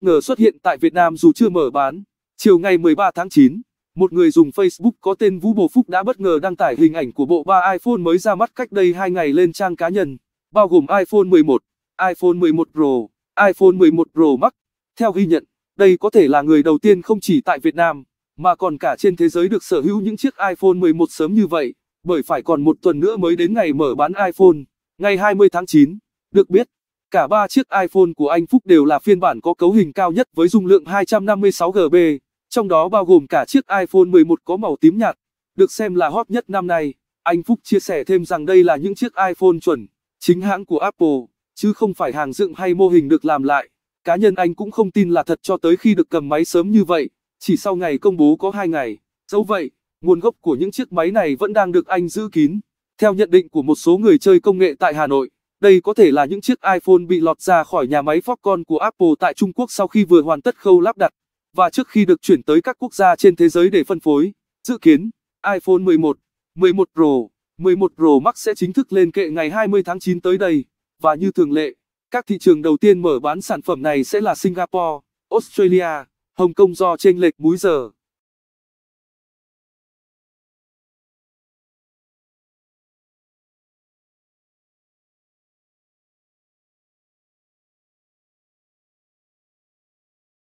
ngờ xuất hiện tại Việt Nam dù chưa mở bán. Chiều ngày 13 tháng 9, một người dùng Facebook có tên Vũ Bồ Phúc đã bất ngờ đăng tải hình ảnh của bộ ba iPhone mới ra mắt cách đây 2 ngày lên trang cá nhân, bao gồm iPhone 11, iPhone 11 Pro, iPhone 11 Pro Max. Theo ghi nhận, đây có thể là người đầu tiên không chỉ tại Việt Nam, mà còn cả trên thế giới được sở hữu những chiếc iPhone 11 sớm như vậy, bởi phải còn một tuần nữa mới đến ngày mở bán iPhone, ngày 20 tháng 9. Được biết, Cả ba chiếc iPhone của anh Phúc đều là phiên bản có cấu hình cao nhất với dung lượng 256GB, trong đó bao gồm cả chiếc iPhone 11 có màu tím nhạt, được xem là hot nhất năm nay. Anh Phúc chia sẻ thêm rằng đây là những chiếc iPhone chuẩn, chính hãng của Apple, chứ không phải hàng dựng hay mô hình được làm lại. Cá nhân anh cũng không tin là thật cho tới khi được cầm máy sớm như vậy, chỉ sau ngày công bố có 2 ngày. Dẫu vậy, nguồn gốc của những chiếc máy này vẫn đang được anh giữ kín. Theo nhận định của một số người chơi công nghệ tại Hà Nội, đây có thể là những chiếc iPhone bị lọt ra khỏi nhà máy Foxconn của Apple tại Trung Quốc sau khi vừa hoàn tất khâu lắp đặt và trước khi được chuyển tới các quốc gia trên thế giới để phân phối. Dự kiến, iPhone 11, 11 Pro, 11 Pro Max sẽ chính thức lên kệ ngày 20 tháng 9 tới đây. Và như thường lệ, các thị trường đầu tiên mở bán sản phẩm này sẽ là Singapore, Australia, Hồng Kông do chênh lệch múi giờ.